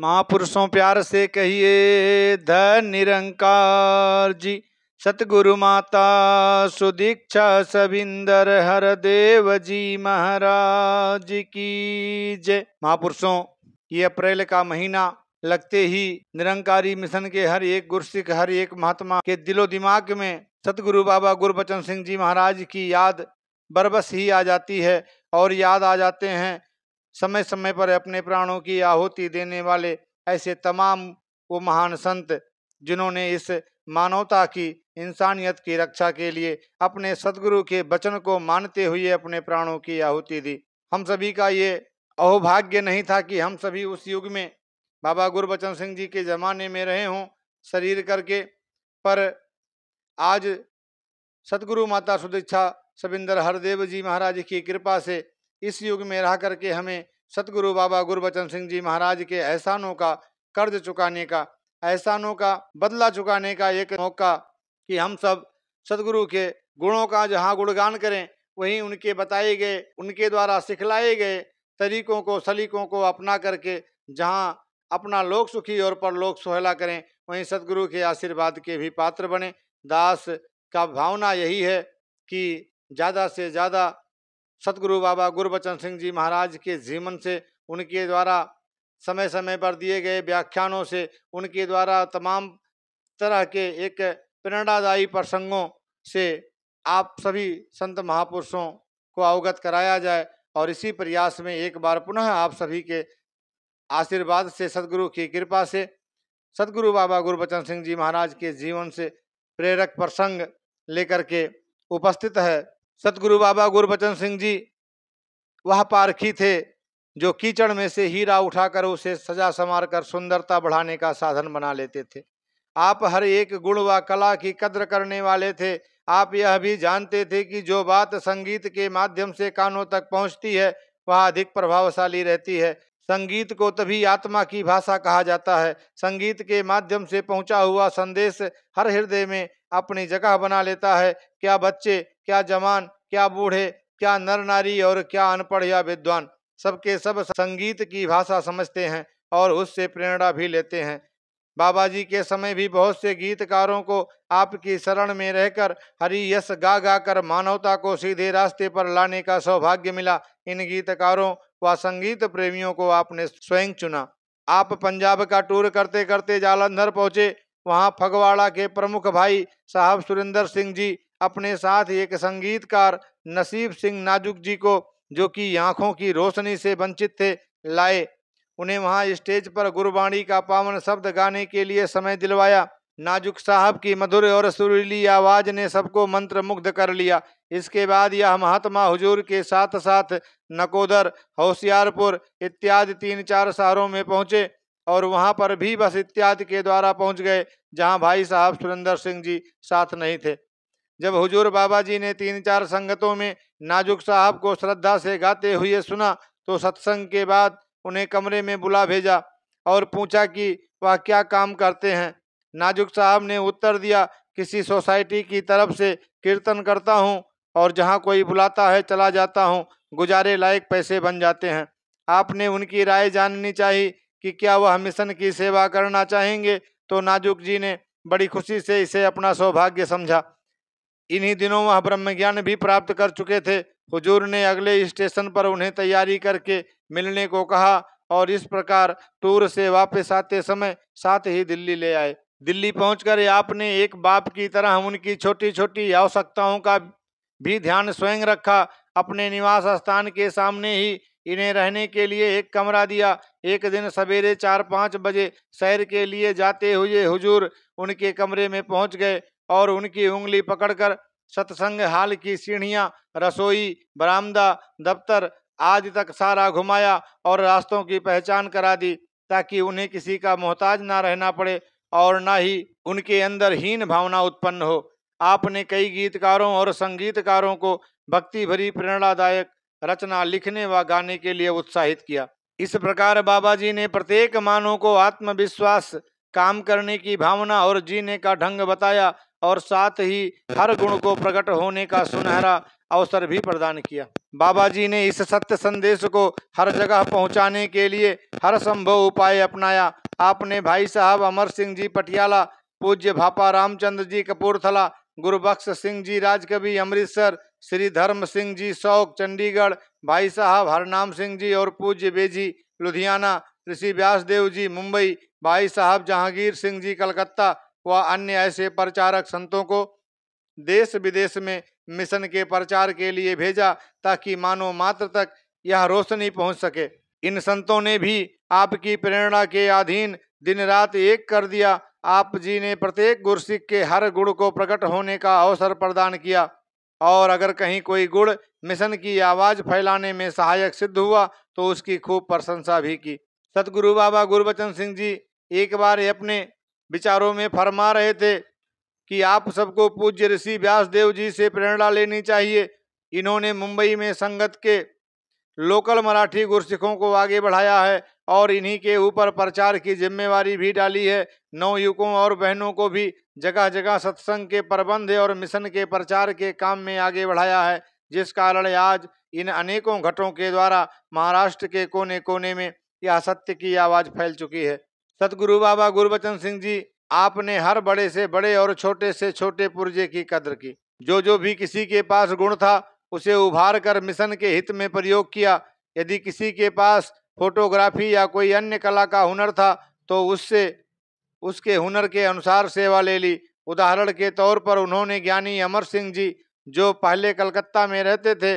महापुरुषों प्यार से कहिए धन निरंकार जी सतगुरु माता सुदीक्षा सविंदर हर देव जी महाराज की जय महापुरुषों ये अप्रैल का महीना लगते ही निरंकारी मिशन के हर एक गुरसिख हर एक महात्मा के दिलो दिमाग में सतगुरु बाबा गुरबचन सिंह जी महाराज की याद बरबस ही आ जाती है और याद आ जाते हैं समय समय पर अपने प्राणों की आहुति देने वाले ऐसे तमाम वो महान संत जिन्होंने इस मानवता की इंसानियत की रक्षा के लिए अपने सदगुरु के वचन को मानते हुए अपने प्राणों की आहुति दी हम सभी का ये अहोभाग्य नहीं था कि हम सभी उस युग में बाबा गुरबचन सिंह जी के ज़माने में रहे हों शरीर करके पर आज सतगुरु माता सुदीक्षा सविंदर हरदेव जी महाराज की कृपा से इस युग में रह करके हमें सतगुरु बाबा गुरबचन सिंह जी महाराज के एहसानों का कर्ज चुकाने का एहसानों का बदला चुकाने का एक मौका कि हम सब सतगुरु के गुणों का जहाँ गुणगान करें वहीं उनके बताए गए उनके द्वारा सिखलाए गए तरीकों को सलीकों को अपना करके जहाँ अपना लोक सुखी और पर लोक सुहेला करें वहीं सतगुरु के आशीर्वाद के भी पात्र बने दास का भावना यही है कि ज़्यादा से ज़्यादा सतगुरु बाबा गुरबचन सिंह जी महाराज के जीवन से उनके द्वारा समय समय पर दिए गए व्याख्यानों से उनके द्वारा तमाम तरह के एक प्रेरणादायी प्रसंगों से आप सभी संत महापुरुषों को अवगत कराया जाए और इसी प्रयास में एक बार पुनः आप सभी के आशीर्वाद से सदगुरु की कृपा से सदगुरु बाबा गुरुबचन सिंह जी महाराज के जीवन से प्रेरक प्रसंग लेकर के उपस्थित है सतगुरु बाबा गुरबचन सिंह जी वह पारखी थे जो कीचड़ में से हीरा उठाकर उसे सजा संवार कर सुंदरता बढ़ाने का साधन बना लेते थे आप हर एक गुण व कला की कद्र करने वाले थे आप यह भी जानते थे कि जो बात संगीत के माध्यम से कानों तक पहुंचती है वह अधिक प्रभावशाली रहती है संगीत को तभी आत्मा की भाषा कहा जाता है संगीत के माध्यम से पहुंचा हुआ संदेश हर हृदय में अपनी जगह बना लेता है क्या बच्चे क्या जवान क्या बूढ़े क्या नर नारी और क्या अनपढ़ या विद्वान सबके सब संगीत की भाषा समझते हैं और उससे प्रेरणा भी लेते हैं बाबा जी के समय भी बहुत से गीतकारों को आपकी शरण में रहकर हरि यश गा गा कर मानवता को सीधे रास्ते पर लाने का सौभाग्य मिला इन गीतकारों व संगीत प्रेमियों को आपने स्वयं चुना आप पंजाब का टूर करते करते जालंधर पहुँचे वहाँ फगवाड़ा के प्रमुख भाई साहब सुरेंद्र सिंह जी अपने साथ एक संगीतकार नसीब सिंह नाजुक जी को जो कि आँखों की रोशनी से वंचित थे लाए उन्हें वहाँ स्टेज पर गुरबाणी का पावन शब्द गाने के लिए समय दिलवाया नाजुक साहब की मधुर और सुरीली आवाज़ ने सबको मंत्र मुग्ध कर लिया इसके बाद यह महात्मा हुजूर के साथ साथ नकोदर होशियारपुर इत्यादि तीन चार शहरों में पहुँचे और वहाँ पर भी बस इत्यादि के द्वारा पहुँच गए जहाँ भाई साहब सुरेंद्र सिंह जी साथ नहीं थे जब हुजूर बाबा जी ने तीन चार संगतों में नाजुक साहब को श्रद्धा से गाते हुए सुना तो सत्संग के बाद उन्हें कमरे में बुला भेजा और पूछा कि वह क्या काम करते हैं नाजुक साहब ने उत्तर दिया किसी सोसाइटी की तरफ से कीर्तन करता हूँ और जहाँ कोई बुलाता है चला जाता हूँ गुजारे लायक पैसे बन जाते हैं आपने उनकी राय जाननी चाहिए कि क्या वह मिशन की सेवा करना चाहेंगे तो नाजुक जी ने बड़ी खुशी से इसे अपना सौभाग्य समझा इन्हीं दिनों वह ब्रह्म ज्ञान भी प्राप्त कर चुके थे हुजूर ने अगले स्टेशन पर उन्हें तैयारी करके मिलने को कहा और इस प्रकार टूर से वापस आते समय साथ ही दिल्ली ले आए दिल्ली पहुंचकर आपने एक बाप की तरह उनकी छोटी छोटी आवश्यकताओं का भी ध्यान स्वयं रखा अपने निवास स्थान के सामने ही इन्हें रहने के लिए एक कमरा दिया एक दिन सवेरे चार पाँच बजे शहर के लिए जाते हुए हुजूर उनके कमरे में पहुंच गए और उनकी उंगली पकड़कर सत्संग हाल की सीढ़ियाँ रसोई बरामदा दफ्तर आदि तक सारा घुमाया और रास्तों की पहचान करा दी ताकि उन्हें किसी का मोहताज ना रहना पड़े और ना ही उनके अंदर हीन भावना उत्पन्न हो आपने कई गीतकारों और संगीतकारों को भक्ति भरी प्रेरणादायक रचना लिखने व गाने के लिए उत्साहित किया इस प्रकार बाबा जी ने प्रत्येक मानव को आत्मविश्वास काम करने की भावना और जीने का ढंग बताया और साथ ही हर गुण को प्रकट होने का सुनहरा अवसर भी प्रदान किया बाबा जी ने इस सत्य संदेश को हर जगह पहुंचाने के लिए हर संभव उपाय अपनाया आपने भाई साहब अमर सिंह जी पटियाला पूज्य भापा रामचंद्र जी कपूरथला गुरुबख्श सिंह जी राजकवि अमृतसर श्री धर्म सिंह जी शौक चंडीगढ़ भाई साहब हरनाम सिंह जी और पूज्य बेजी लुधियाना ऋषि व्यासदेव जी मुंबई भाई साहब जहांगीर सिंह जी कलकत्ता व अन्य ऐसे प्रचारक संतों को देश विदेश में मिशन के प्रचार के लिए भेजा ताकि मानव मात्र तक यह रोशनी पहुंच सके इन संतों ने भी आपकी प्रेरणा के अधीन दिन रात एक कर दिया आप जी ने प्रत्येक गुरसिख के हर गुण को प्रकट होने का अवसर प्रदान किया और अगर कहीं कोई गुण मिशन की आवाज़ फैलाने में सहायक सिद्ध हुआ तो उसकी खूब प्रशंसा भी की सतगुरु बाबा गुरबचन सिंह जी एक बार अपने विचारों में फरमा रहे थे कि आप सबको पूज्य ऋषि व्यासदेव जी से प्रेरणा लेनी चाहिए इन्होंने मुंबई में संगत के लोकल मराठी गुरसिखों को आगे बढ़ाया है और इन्हीं के ऊपर प्रचार की जिम्मेवारी भी डाली है नौ युवकों और बहनों को भी जगह जगह सत्संग के प्रबंध और मिशन के प्रचार के काम में आगे बढ़ाया है जिस कारण आज इन अनेकों घटों के द्वारा महाराष्ट्र के कोने कोने में यह सत्य की आवाज़ फैल चुकी है सतगुरु बाबा गुरबचन सिंह जी आपने हर बड़े से बड़े और छोटे से छोटे पुर्जे की कदर की जो जो भी किसी के पास गुण था उसे उभार कर मिशन के हित में प्रयोग किया यदि किसी के पास फोटोग्राफी या कोई अन्य कला का हुनर था तो उससे उसके हुनर के अनुसार सेवा ले ली उदाहरण के तौर पर उन्होंने ज्ञानी अमर सिंह जी जो पहले कलकत्ता में रहते थे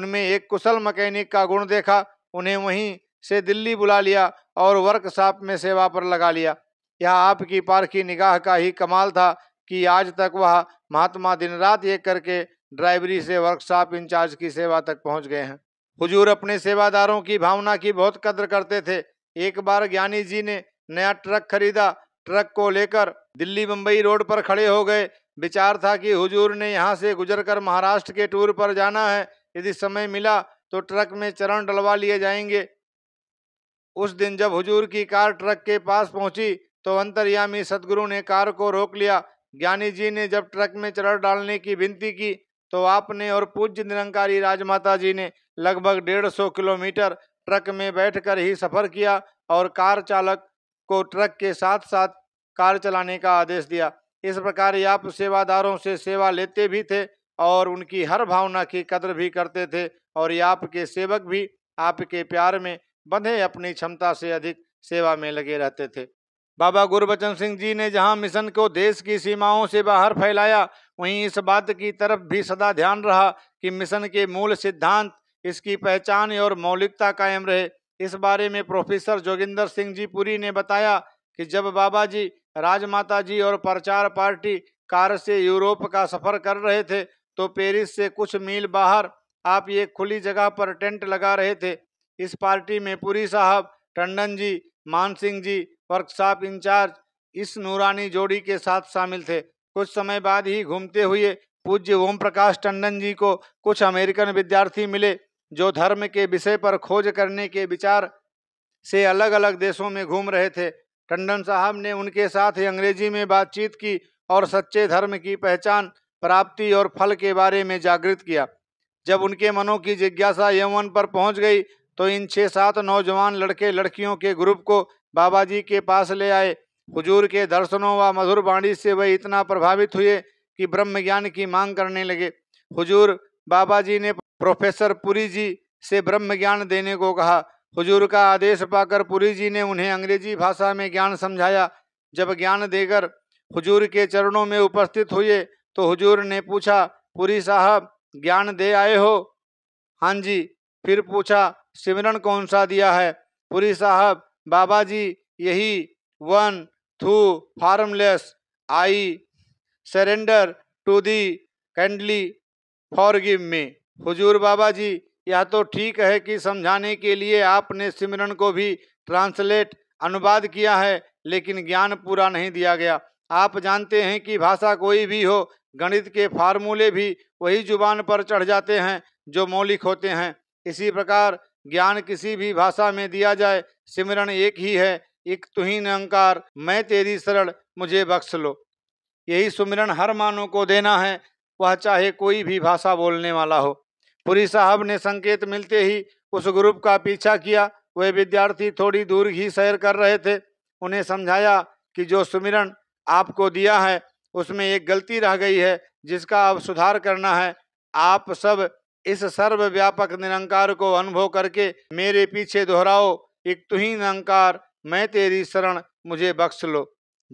उनमें एक कुशल मकैनिक का गुण देखा उन्हें वहीं से दिल्ली बुला लिया और वर्कशॉप में सेवा पर लगा लिया यह आपकी पारखी निगाह का ही कमाल था कि आज तक वह महात्मा दिन रात एक करके ड्राइवरी से वर्कशॉप इंचार्ज की सेवा तक पहुंच गए हैं हुजूर अपने सेवादारों की भावना की बहुत कद्र करते थे एक बार ज्ञानी जी ने नया ट्रक खरीदा ट्रक को लेकर दिल्ली मुंबई रोड पर खड़े हो गए विचार था कि हुजूर ने यहाँ से गुजरकर महाराष्ट्र के टूर पर जाना है यदि समय मिला तो ट्रक में चरण डलवा लिए जाएंगे उस दिन जब हुजूर की कार ट्रक के पास पहुंची तो अंतर्यामी सदगुरु ने कार को रोक लिया ज्ञानी जी ने जब ट्रक में चरण डालने की विनती की तो आपने और पूज्य निरंकारी राजमाता जी ने लगभग डेढ़ सौ किलोमीटर ट्रक में बैठकर ही सफ़र किया और कार चालक को ट्रक के साथ साथ कार चलाने का आदेश दिया इस प्रकार आप सेवादारों से सेवा लेते भी थे और उनकी हर भावना की कदर भी करते थे और आपके सेवक भी आपके प्यार में बंधे अपनी क्षमता से अधिक सेवा में लगे रहते थे बाबा गुरबचन सिंह जी ने जहां मिशन को देश की सीमाओं से बाहर फैलाया वहीं इस बात की तरफ भी सदा ध्यान रहा कि मिशन के मूल सिद्धांत इसकी पहचान और मौलिकता कायम रहे इस बारे में प्रोफेसर जोगिंदर सिंह जी पुरी ने बताया कि जब बाबा जी राजमाता जी और प्रचार पार्टी कार से यूरोप का सफर कर रहे थे तो पेरिस से कुछ मील बाहर आप ये खुली जगह पर टेंट लगा रहे थे इस पार्टी में पुरी साहब टंडन जी मान सिंह जी वर्कशॉप इंचार्ज इस नूरानी जोड़ी के साथ शामिल थे कुछ समय बाद ही घूमते हुए पूज्य ओम प्रकाश टंडन जी को कुछ अमेरिकन विद्यार्थी मिले जो धर्म के विषय पर खोज करने के विचार से अलग अलग देशों में घूम रहे थे टंडन साहब ने उनके साथ अंग्रेजी में बातचीत की और सच्चे धर्म की पहचान प्राप्ति और फल के बारे में जागृत किया जब उनके मनों की जिज्ञासा यमन पर पहुंच गई तो इन छः सात नौजवान लड़के लड़कियों के ग्रुप को बाबा जी के पास ले आए हुजूर के दर्शनों व मधुर बाणी से वह इतना प्रभावित हुए कि ब्रह्म ज्ञान की मांग करने लगे हुजूर बाबा जी ने प्रोफेसर पुरी जी से ब्रह्म ज्ञान देने को कहा हुजूर का आदेश पाकर पुरी जी ने उन्हें अंग्रेजी भाषा में ज्ञान समझाया जब ज्ञान देकर हुजूर के चरणों में उपस्थित हुए तो हुजूर ने पूछा पुरी साहब ज्ञान दे आए हो हाँ जी फिर पूछा सिमरन कौन सा दिया है पुरी साहब बाबा जी यही one thou formless I surrender to thee kindly forgive me हुजूर बाबा जी यह तो ठीक है कि समझाने के लिए आपने सिमरन को भी ट्रांसलेट अनुवाद किया है लेकिन ज्ञान पूरा नहीं दिया गया आप जानते हैं कि भाषा कोई भी हो गणित के फार्मूले भी वही जुबान पर चढ़ जाते हैं जो मौलिक होते हैं इसी प्रकार ज्ञान किसी भी भाषा में दिया जाए सिमरण एक ही है एक तुहीन अहंकार मैं तेरी शरण मुझे बख्श लो यही सुमिरन हर मानव को देना है वह चाहे कोई भी भाषा बोलने वाला हो पुरी साहब ने संकेत मिलते ही उस ग्रुप का पीछा किया वे विद्यार्थी थोड़ी दूर ही सैर कर रहे थे उन्हें समझाया कि जो सुमिरन आपको दिया है उसमें एक गलती रह गई है जिसका अब सुधार करना है आप सब इस सर्वव्यापक निरंकार को अनुभव करके मेरे पीछे दोहराओ एक तु ही निरंकार मैं तेरी शरण मुझे बख्श लो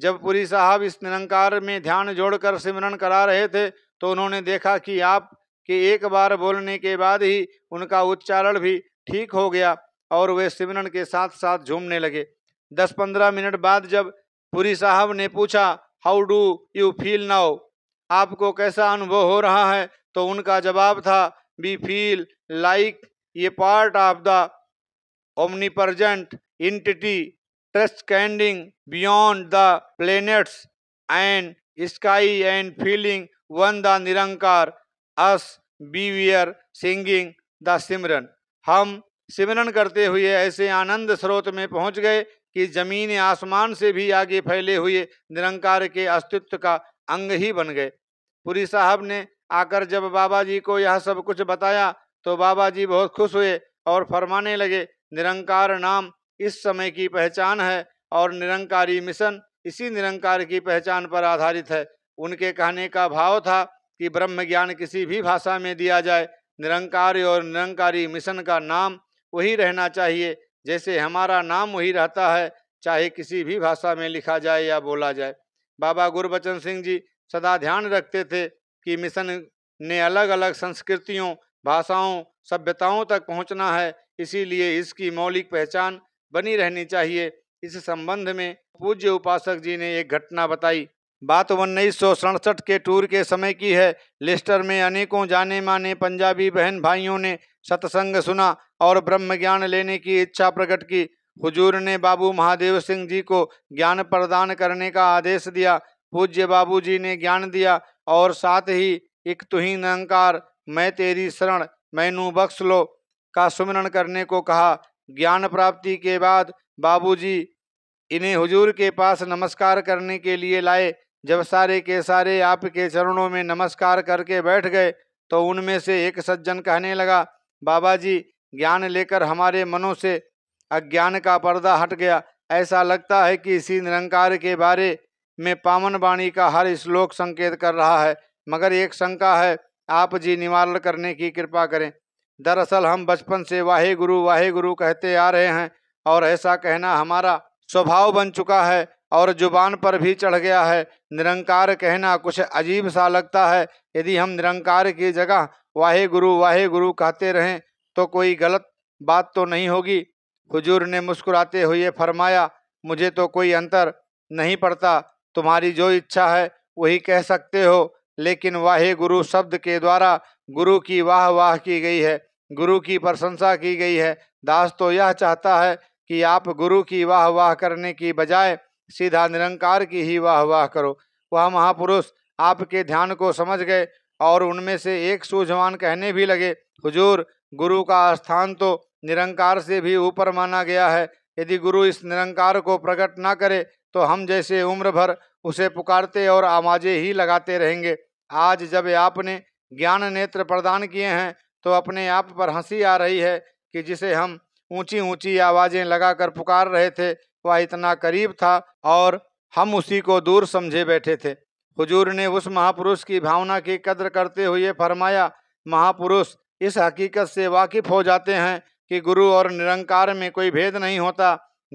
जब पुरी साहब इस निरंकार में ध्यान जोड़कर सिमरन करा रहे थे तो उन्होंने देखा कि आप के एक बार बोलने के बाद ही उनका उच्चारण भी ठीक हो गया और वे सिमरन के साथ साथ झूमने लगे दस पंद्रह मिनट बाद जब पुरी साहब ने पूछा how do you feel now आपको कैसा अनुभव हो रहा है तो उनका जवाब था we feel like a part of the omnipresent entity transcending beyond the planets and sky and feeling one the Nirankar as we were singing the simran हम सिमरन करते हुए ऐसे आनंद स्रोत में पहुँच गए कि जमीन आसमान से भी आगे फैले हुए निरंकार के अस्तित्व का अंग ही बन गए पुरी साहब ने आकर जब बाबा जी को यह सब कुछ बताया तो बाबा जी बहुत खुश हुए और फरमाने लगे निरंकार नाम इस समय की पहचान है और निरंकारी मिशन इसी निरंकार की पहचान पर आधारित है उनके कहने का भाव था कि ब्रह्म ज्ञान किसी भी भाषा में दिया जाए निरंकार और निरंकारी मिशन का नाम वही रहना चाहिए जैसे हमारा नाम वही रहता है चाहे किसी भी भाषा में लिखा जाए या बोला जाए बाबा गुरबचन सिंह जी सदा ध्यान रखते थे कि मिशन ने अलग अलग संस्कृतियों भाषाओं सभ्यताओं तक पहुंचना है इसीलिए इसकी मौलिक पहचान बनी रहनी चाहिए इस संबंध में पूज्य उपासक जी ने एक घटना बताई बात उन्नीस सौ के टूर के समय की है लिस्टर में अनेकों जाने माने पंजाबी बहन भाइयों ने सत्संग सुना और ब्रह्म ज्ञान लेने की इच्छा प्रकट की हुजूर ने बाबू महादेव सिंह जी को ज्ञान प्रदान करने का आदेश दिया पूज्य बाबू जी ने ज्ञान दिया और साथ ही एक तुही निरंकार मैं तेरी शरण मैनू बख्श लो का सुमरण करने को कहा ज्ञान प्राप्ति के बाद बाबूजी इन्हें हुजूर के पास नमस्कार करने के लिए लाए जब सारे के सारे आपके चरणों में नमस्कार करके बैठ गए तो उनमें से एक सज्जन कहने लगा बाबा जी ज्ञान लेकर हमारे मनों से अज्ञान का पर्दा हट गया ऐसा लगता है कि इसी निरंकार के बारे में पावन वाणी का हर श्लोक संकेत कर रहा है मगर एक शंका है आप जी निवारण करने की कृपा करें दरअसल हम बचपन से वाहे गुरु वाहे गुरु कहते आ रहे हैं और ऐसा कहना हमारा स्वभाव बन चुका है और जुबान पर भी चढ़ गया है निरंकार कहना कुछ अजीब सा लगता है यदि हम निरंकार की जगह वाहे गुरु वाहे गुरु कहते रहें तो कोई गलत बात तो नहीं होगी हुजूर ने मुस्कुराते हुए फरमाया मुझे तो कोई अंतर नहीं पड़ता तुम्हारी जो इच्छा है वही कह सकते हो लेकिन वाहे गुरु शब्द के द्वारा गुरु की वाह वाह की गई है गुरु की प्रशंसा की गई है दास तो यह चाहता है कि आप गुरु की वाह वाह करने की बजाय सीधा निरंकार की ही वाह वाह करो वह महापुरुष आपके ध्यान को समझ गए और उनमें से एक सूझवान कहने भी लगे हुजूर गुरु का स्थान तो निरंकार से भी ऊपर माना गया है यदि गुरु इस निरंकार को प्रकट ना करे तो हम जैसे उम्र भर उसे पुकारते और आवाजें ही लगाते रहेंगे आज जब आपने ज्ञान नेत्र प्रदान किए हैं तो अपने आप पर हंसी आ रही है कि जिसे हम ऊंची ऊंची आवाज़ें लगाकर पुकार रहे थे वह इतना करीब था और हम उसी को दूर समझे बैठे थे हुजूर ने उस महापुरुष की भावना की कद्र करते हुए फरमाया महापुरुष इस हकीकत से वाकिफ हो जाते हैं कि गुरु और निरंकार में कोई भेद नहीं होता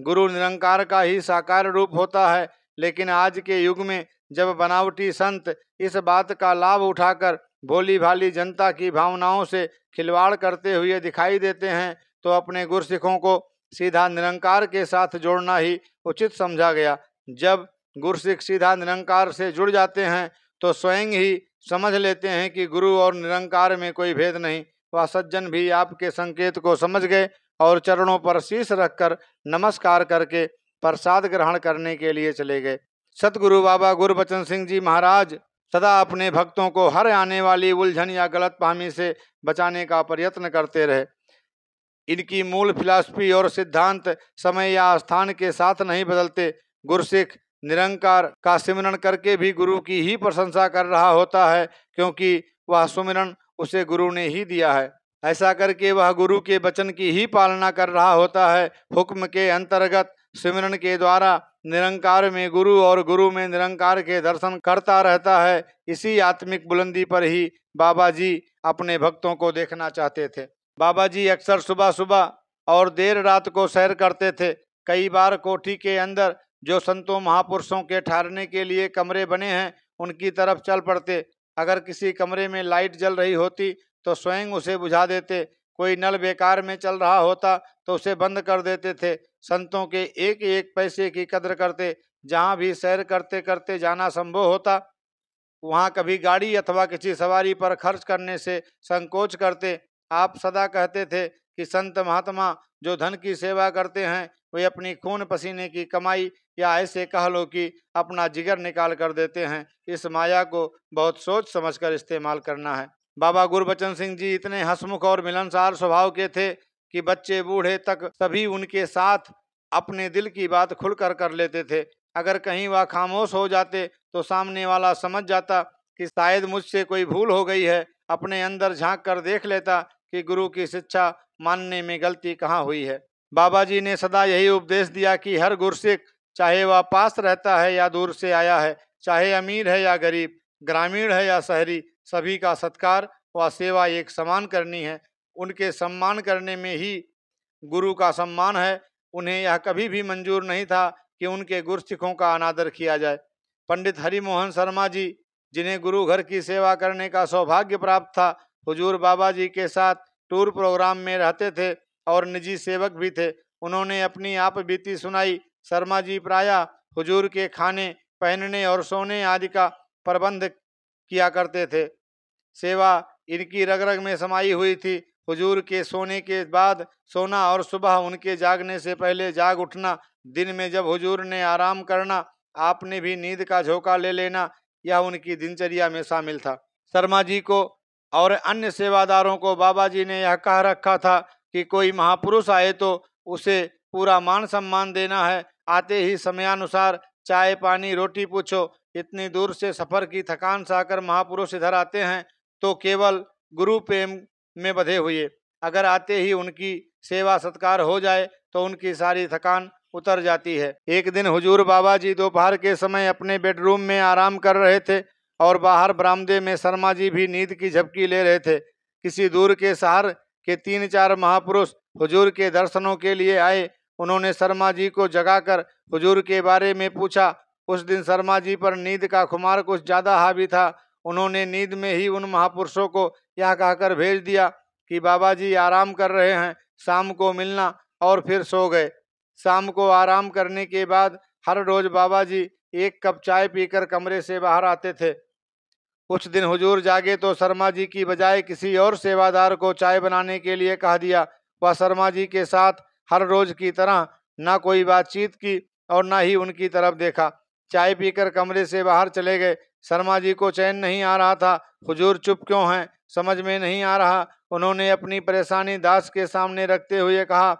गुरु निरंकार का ही साकार रूप होता है लेकिन आज के युग में जब बनावटी संत इस बात का लाभ उठाकर भोली भाली जनता की भावनाओं से खिलवाड़ करते हुए दिखाई देते हैं तो अपने गुरसिखों को सीधा निरंकार के साथ जोड़ना ही उचित समझा गया जब गुरसिख सीधा निरंकार से जुड़ जाते हैं तो स्वयं ही समझ लेते हैं कि गुरु और निरंकार में कोई भेद नहीं वह सज्जन भी आपके संकेत को समझ गए और चरणों पर शीश रखकर नमस्कार करके प्रसाद ग्रहण करने के लिए चले गए सतगुरु बाबा गुरबचन सिंह जी महाराज सदा अपने भक्तों को हर आने वाली उलझन या गलत पहमी से बचाने का प्रयत्न करते रहे इनकी मूल फिलॉसफी और सिद्धांत समय या स्थान के साथ नहीं बदलते गुरुसिख निरंकार का सिमरण करके भी गुरु की ही प्रशंसा कर रहा होता है क्योंकि वह सुमिरन उसे गुरु ने ही दिया है ऐसा करके वह गुरु के वचन की ही पालना कर रहा होता है हुक्म के अंतर्गत सिमरन के द्वारा निरंकार में गुरु और गुरु में निरंकार के दर्शन करता रहता है इसी आत्मिक बुलंदी पर ही बाबा जी अपने भक्तों को देखना चाहते थे बाबा जी अक्सर सुबह सुबह और देर रात को सैर करते थे कई बार कोठी के अंदर जो संतों महापुरुषों के ठहरने के लिए कमरे बने हैं उनकी तरफ चल पड़ते अगर किसी कमरे में लाइट जल रही होती तो स्वयं उसे बुझा देते कोई नल बेकार में चल रहा होता तो उसे बंद कर देते थे संतों के एक एक पैसे की कदर करते जहाँ भी सैर करते करते जाना संभव होता वहाँ कभी गाड़ी अथवा किसी सवारी पर खर्च करने से संकोच करते आप सदा कहते थे कि संत महात्मा जो धन की सेवा करते हैं वे अपनी खून पसीने की कमाई या ऐसे कह लो कि अपना जिगर निकाल कर देते हैं इस माया को बहुत सोच समझकर इस्तेमाल करना है बाबा गुरबचन सिंह जी इतने हसमुख और मिलनसार स्वभाव के थे कि बच्चे बूढ़े तक सभी उनके साथ अपने दिल की बात खुलकर कर लेते थे अगर कहीं वह खामोश हो जाते तो सामने वाला समझ जाता कि शायद मुझसे कोई भूल हो गई है अपने अंदर झांक कर देख लेता कि गुरु की शिक्षा मानने में गलती कहाँ हुई है बाबा जी ने सदा यही उपदेश दिया कि हर गुरसिख चाहे वह पास रहता है या दूर से आया है चाहे अमीर है या गरीब ग्रामीण है या शहरी सभी का सत्कार व सेवा एक समान करनी है उनके सम्मान करने में ही गुरु का सम्मान है उन्हें यह कभी भी मंजूर नहीं था कि उनके गुरसिखों का अनादर किया जाए पंडित हरिमोहन शर्मा जी जिन्हें गुरु घर की सेवा करने का सौभाग्य प्राप्त था हुजूर बाबा जी के साथ टूर प्रोग्राम में रहते थे और निजी सेवक भी थे उन्होंने अपनी आप बीती सुनाई शर्मा जी प्रायः हुजूर के खाने पहनने और सोने आदि का प्रबंध किया करते थे सेवा इनकी रग रग में समाई हुई थी हुजूर के सोने के बाद सोना और सुबह उनके जागने से पहले जाग उठना दिन में जब हुजूर ने आराम करना आपने भी नींद का झोंका ले लेना यह उनकी दिनचर्या में शामिल था शर्मा जी को और अन्य सेवादारों को बाबा जी ने यह कह रखा था कि कोई महापुरुष आए तो उसे पूरा मान सम्मान देना है आते ही समयानुसार चाय पानी रोटी पूछो इतनी दूर से सफ़र की थकान साकर महापुरुष इधर आते हैं तो केवल गुरु प्रेम में बधे हुए अगर आते ही उनकी सेवा सत्कार हो जाए तो उनकी सारी थकान उतर जाती है एक दिन हुजूर बाबा जी दोपहर के समय अपने बेडरूम में आराम कर रहे थे और बाहर बरामदे में शर्मा जी भी नींद की झपकी ले रहे थे किसी दूर के शहर के तीन चार महापुरुष हुजूर के दर्शनों के लिए आए उन्होंने शर्मा जी को जगाकर हुजूर के बारे में पूछा उस दिन शर्मा जी पर नींद का खुमार कुछ ज़्यादा हावी था उन्होंने नींद में ही उन महापुरुषों को यह कहकर भेज दिया कि बाबा जी आराम कर रहे हैं शाम को मिलना और फिर सो गए शाम को आराम करने के बाद हर रोज बाबा जी एक कप चाय पीकर कमरे से बाहर आते थे कुछ दिन हुजूर जागे तो शर्मा जी की बजाय किसी और सेवादार को चाय बनाने के लिए कह दिया वह शर्मा जी के साथ हर रोज की तरह ना कोई बातचीत की और ना ही उनकी तरफ देखा चाय पीकर कमरे से बाहर चले गए शर्मा जी को चैन नहीं आ रहा था हुजूर चुप क्यों हैं समझ में नहीं आ रहा उन्होंने अपनी परेशानी दास के सामने रखते हुए कहा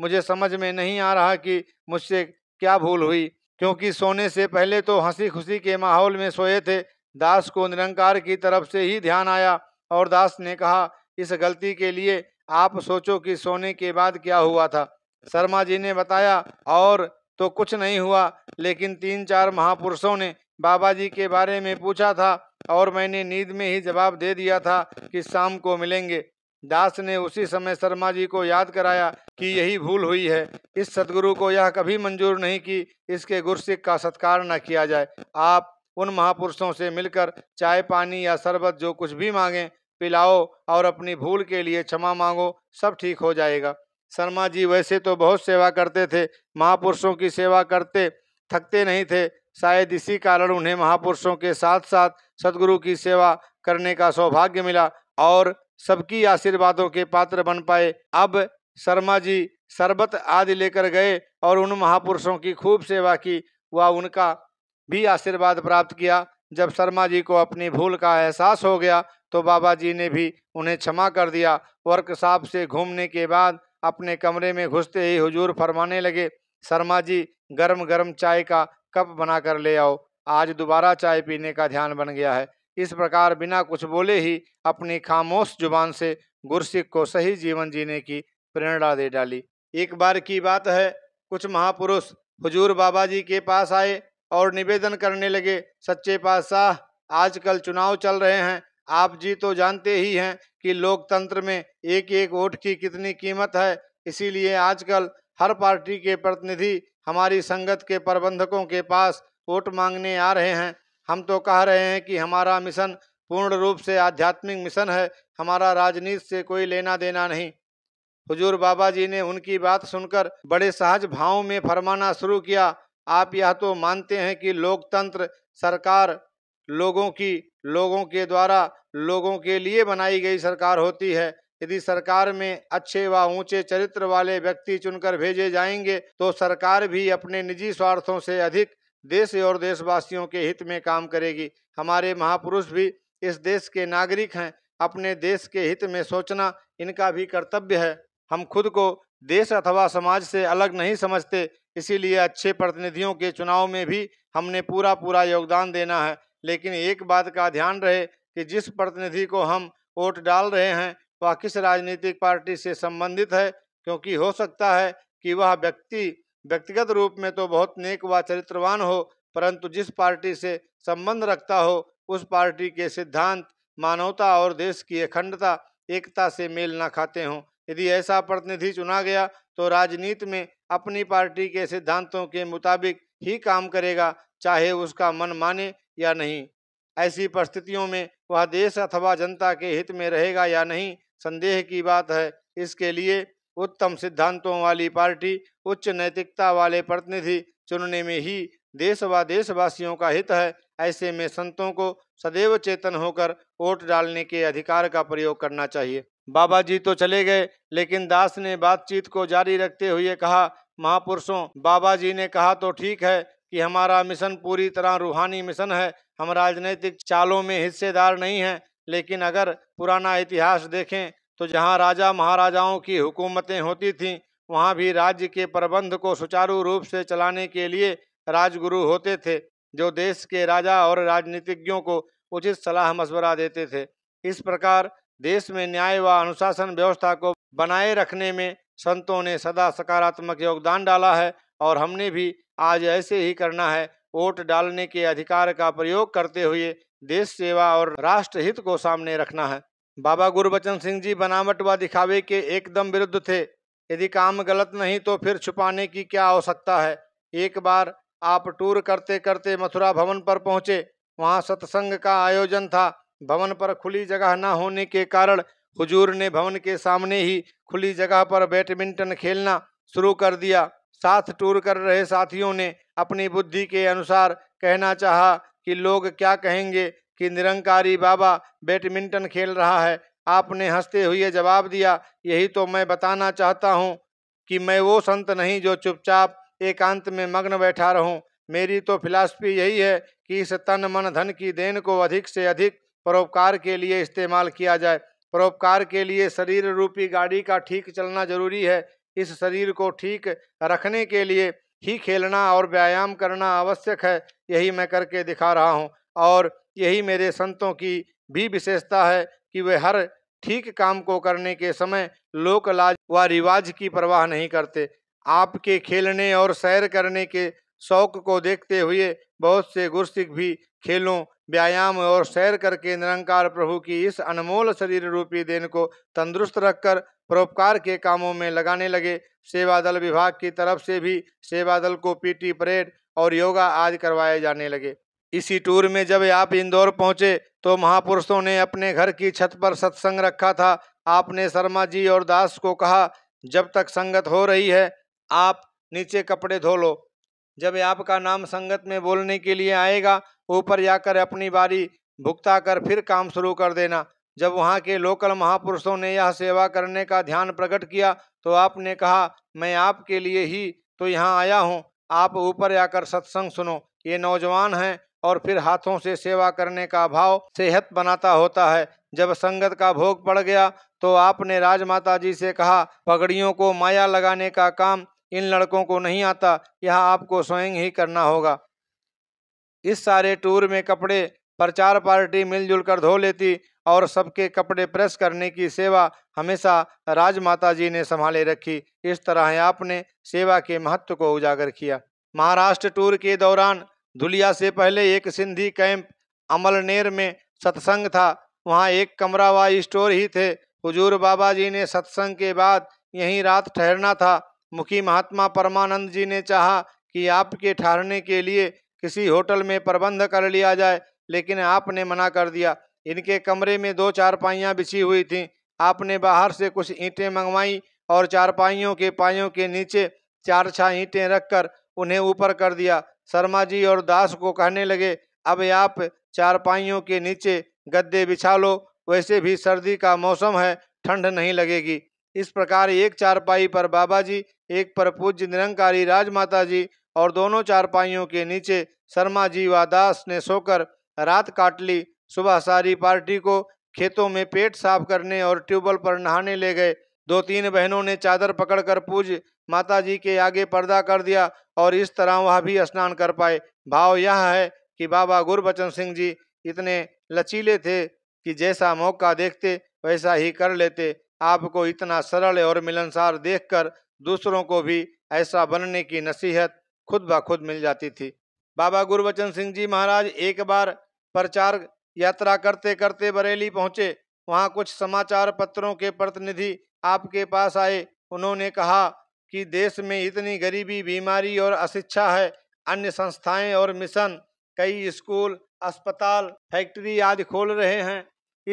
मुझे समझ में नहीं आ रहा कि मुझसे क्या भूल हुई क्योंकि सोने से पहले तो हंसी खुशी के माहौल में सोए थे दास को निरंकार की तरफ से ही ध्यान आया और दास ने कहा इस गलती के लिए आप सोचो कि सोने के बाद क्या हुआ था शर्मा जी ने बताया और तो कुछ नहीं हुआ लेकिन तीन चार महापुरुषों ने बाबा जी के बारे में पूछा था और मैंने नींद में ही जवाब दे दिया था कि शाम को मिलेंगे दास ने उसी समय शर्मा जी को याद कराया कि यही भूल हुई है इस सदगुरु को यह कभी मंजूर नहीं कि इसके गुरसिख का सत्कार न किया जाए आप उन महापुरुषों से मिलकर चाय पानी या शरबत जो कुछ भी मांगें पिलाओ और अपनी भूल के लिए क्षमा मांगो सब ठीक हो जाएगा शर्मा जी वैसे तो बहुत सेवा करते थे महापुरुषों की सेवा करते थकते नहीं थे शायद इसी कारण उन्हें महापुरुषों के साथ साथ सदगुरु की सेवा करने का सौभाग्य मिला और सबकी आशीर्वादों के पात्र बन पाए अब शर्मा जी शरबत आदि लेकर गए और उन महापुरुषों की खूब सेवा की व उनका भी आशीर्वाद प्राप्त किया जब शर्मा जी को अपनी भूल का एहसास हो गया तो बाबा जी ने भी उन्हें क्षमा कर दिया वर्कशॉप से घूमने के बाद अपने कमरे में घुसते ही हुजूर फरमाने लगे शर्मा जी गर्म गर्म चाय का कप बना कर ले आओ आज दोबारा चाय पीने का ध्यान बन गया है इस प्रकार बिना कुछ बोले ही अपनी खामोश जुबान से गुरसिख को सही जीवन जीने की प्रेरणा दे डाली एक बार की बात है कुछ महापुरुष हजूर बाबा जी के पास आए और निवेदन करने लगे सच्चे पातशाह आजकल चुनाव चल रहे हैं आप जी तो जानते ही हैं कि लोकतंत्र में एक एक वोट की कितनी कीमत है इसीलिए आजकल हर पार्टी के प्रतिनिधि हमारी संगत के प्रबंधकों के पास वोट मांगने आ रहे हैं हम तो कह रहे हैं कि हमारा मिशन पूर्ण रूप से आध्यात्मिक मिशन है हमारा राजनीति से कोई लेना देना नहीं हुजूर बाबा जी ने उनकी बात सुनकर बड़े सहज भाव में फरमाना शुरू किया आप यह तो मानते हैं कि लोकतंत्र सरकार लोगों की लोगों के द्वारा लोगों के लिए बनाई गई सरकार होती है यदि सरकार में अच्छे व ऊंचे चरित्र वाले व्यक्ति चुनकर भेजे जाएंगे तो सरकार भी अपने निजी स्वार्थों से अधिक देश और देशवासियों के हित में काम करेगी हमारे महापुरुष भी इस देश के नागरिक हैं अपने देश के हित में सोचना इनका भी कर्तव्य है हम खुद को देश अथवा समाज से अलग नहीं समझते इसीलिए अच्छे प्रतिनिधियों के चुनाव में भी हमने पूरा पूरा योगदान देना है लेकिन एक बात का ध्यान रहे कि जिस प्रतिनिधि को हम वोट डाल रहे हैं वह किस राजनीतिक पार्टी से संबंधित है क्योंकि हो सकता है कि वह व्यक्ति व्यक्तिगत रूप में तो बहुत नेक व चरित्रवान हो परंतु जिस पार्टी से संबंध रखता हो उस पार्टी के सिद्धांत मानवता और देश की अखंडता एकता से मेल न खाते हों यदि ऐसा प्रतिनिधि चुना गया तो राजनीति में अपनी पार्टी के सिद्धांतों के मुताबिक ही काम करेगा चाहे उसका मन माने या नहीं ऐसी परिस्थितियों में वह देश अथवा जनता के हित में रहेगा या नहीं संदेह की बात है इसके लिए उत्तम सिद्धांतों वाली पार्टी उच्च नैतिकता वाले प्रतिनिधि चुनने में ही देश व देशवासियों का हित है ऐसे में संतों को सदैव चेतन होकर वोट डालने के अधिकार का प्रयोग करना चाहिए बाबा जी तो चले गए लेकिन दास ने बातचीत को जारी रखते हुए कहा महापुरुषों बाबा जी ने कहा तो ठीक है कि हमारा मिशन पूरी तरह रूहानी मिशन है हम राजनीतिक चालों में हिस्सेदार नहीं हैं लेकिन अगर पुराना इतिहास देखें तो जहां राजा महाराजाओं की हुकूमतें होती थीं वहां भी राज्य के प्रबंध को सुचारू रूप से चलाने के लिए राजगुरु होते थे जो देश के राजा और राजनीतिज्ञों को उचित सलाह मशवरा देते थे इस प्रकार देश में न्याय व अनुशासन व्यवस्था को बनाए रखने में संतों ने सदा सकारात्मक योगदान डाला है और हमने भी आज ऐसे ही करना है वोट डालने के अधिकार का प्रयोग करते हुए देश सेवा और राष्ट्र हित को सामने रखना है बाबा गुरुबचन सिंह जी बनावट व दिखावे के एकदम विरुद्ध थे यदि काम गलत नहीं तो फिर छुपाने की क्या आवश्यकता है एक बार आप टूर करते करते मथुरा भवन पर पहुंचे वहां सत्संग का आयोजन था भवन पर खुली जगह न होने के कारण हुजूर ने भवन के सामने ही खुली जगह पर बैडमिंटन खेलना शुरू कर दिया साथ टूर कर रहे साथियों ने अपनी बुद्धि के अनुसार कहना चाहा कि लोग क्या कहेंगे कि निरंकारी बाबा बैडमिंटन खेल रहा है आपने हंसते हुए जवाब दिया यही तो मैं बताना चाहता हूँ कि मैं वो संत नहीं जो चुपचाप एकांत में मग्न बैठा रहूँ मेरी तो फिलासफी यही है कि इस तन मन धन की देन को अधिक से अधिक परोपकार के लिए इस्तेमाल किया जाए परोपकार के लिए शरीर रूपी गाड़ी का ठीक चलना जरूरी है इस शरीर को ठीक रखने के लिए ही खेलना और व्यायाम करना आवश्यक है यही मैं करके दिखा रहा हूँ और यही मेरे संतों की भी विशेषता है कि वे हर ठीक काम को करने के समय लोक लाज व रिवाज की परवाह नहीं करते आपके खेलने और सैर करने के शौक को देखते हुए बहुत से गुरसिख भी खेलों व्यायाम और सैर करके निरंकार प्रभु की इस अनमोल शरीर रूपी देन को तंदुरुस्त रखकर परोपकार के कामों में लगाने लगे सेवा दल विभाग की तरफ से भी सेवा दल को पीटी परेड और योगा आदि करवाए जाने लगे इसी टूर में जब आप इंदौर पहुंचे तो महापुरुषों ने अपने घर की छत पर सत्संग रखा था आपने शर्मा जी और दास को कहा जब तक संगत हो रही है आप नीचे कपड़े धो लो जब आपका नाम संगत में बोलने के लिए आएगा ऊपर जाकर अपनी बारी भुगता कर फिर काम शुरू कर देना जब वहाँ के लोकल महापुरुषों ने यह सेवा करने का ध्यान प्रकट किया तो आपने कहा मैं आपके लिए ही तो यहाँ आया हूँ आप ऊपर आकर सत्संग सुनो ये नौजवान हैं और फिर हाथों से सेवा करने का भाव सेहत बनाता होता है जब संगत का भोग पड़ गया तो आपने राजमाता जी से कहा पगड़ियों को माया लगाने का काम इन लड़कों को नहीं आता यह आपको स्वयं ही करना होगा इस सारे टूर में कपड़े प्रचार पार्टी मिलजुल कर धो लेती और सबके कपड़े प्रेस करने की सेवा हमेशा राजमाता जी ने संभाले रखी इस तरह आपने सेवा के महत्व को उजागर किया महाराष्ट्र टूर के दौरान धुलिया से पहले एक सिंधी कैंप अमलनेर में सत्संग था वहाँ एक कमरा व स्टोर ही थे हुजूर बाबा जी ने सत्संग के बाद यहीं रात ठहरना था मुखी महात्मा परमानंद जी ने चाहा कि आपके ठहरने के लिए किसी होटल में प्रबंध कर लिया जाए लेकिन आपने मना कर दिया इनके कमरे में दो चारपाइयाँ बिछी हुई थीं आपने बाहर से कुछ ईंटें मंगवाई और चारपाइयों के पायों के नीचे चार छः ईंटें रखकर उन्हें ऊपर कर दिया शर्मा जी और दास को कहने लगे अब आप चारपाइयों के नीचे गद्दे बिछा लो वैसे भी सर्दी का मौसम है ठंड नहीं लगेगी इस प्रकार एक चारपाई पर बाबा जी एक पर पूज्य निरंकारी राजमाता जी और दोनों चारपाइयों के नीचे शर्मा जी व दास ने सोकर रात काट ली सुबह सारी पार्टी को खेतों में पेट साफ करने और ट्यूबवेल पर नहाने ले गए दो तीन बहनों ने चादर पकड़कर पूज माता जी के आगे पर्दा कर दिया और इस तरह वह भी स्नान कर पाए भाव यह है कि बाबा गुरबचन सिंह जी इतने लचीले थे कि जैसा मौका देखते वैसा ही कर लेते आपको इतना सरल और मिलनसार देखकर दूसरों को भी ऐसा बनने की नसीहत खुद ब खुद मिल जाती थी बाबा गुरुबचन सिंह जी महाराज एक बार प्रचार यात्रा करते करते बरेली पहुँचे वहाँ कुछ समाचार पत्रों के प्रतिनिधि आपके पास आए उन्होंने कहा कि देश में इतनी गरीबी बीमारी और अशिक्षा है अन्य संस्थाएं और मिशन कई स्कूल अस्पताल फैक्ट्री आदि खोल रहे हैं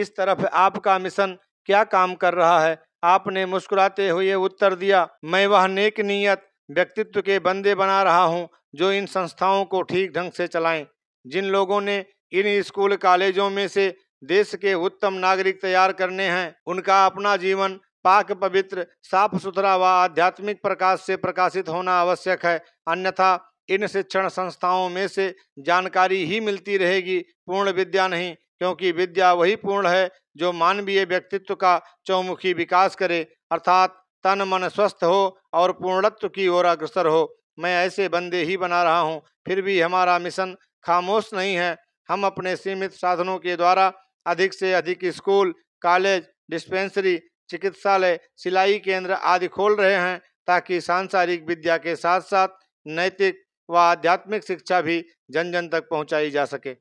इस तरफ आपका मिशन क्या काम कर रहा है आपने मुस्कुराते हुए उत्तर दिया मैं वह नेक नियत व्यक्तित्व के बंदे बना रहा हूं जो इन संस्थाओं को ठीक ढंग से चलाएं जिन लोगों ने इन स्कूल कॉलेजों में से देश के उत्तम नागरिक तैयार करने हैं उनका अपना जीवन पाक पवित्र साफ सुथरा व आध्यात्मिक प्रकाश से प्रकाशित होना आवश्यक है अन्यथा इन शिक्षण संस्थाओं में से जानकारी ही मिलती रहेगी पूर्ण विद्या नहीं क्योंकि विद्या वही पूर्ण है जो मानवीय व्यक्तित्व का चौमुखी विकास करे अर्थात तन मन स्वस्थ हो और पूर्णत्व की ओर अग्रसर हो मैं ऐसे बंदे ही बना रहा हूँ फिर भी हमारा मिशन खामोश नहीं है हम अपने सीमित साधनों के द्वारा अधिक से अधिक स्कूल कॉलेज डिस्पेंसरी चिकित्सालय सिलाई केंद्र आदि खोल रहे हैं ताकि सांसारिक विद्या के साथ साथ नैतिक व आध्यात्मिक शिक्षा भी जन जन तक पहुंचाई जा सके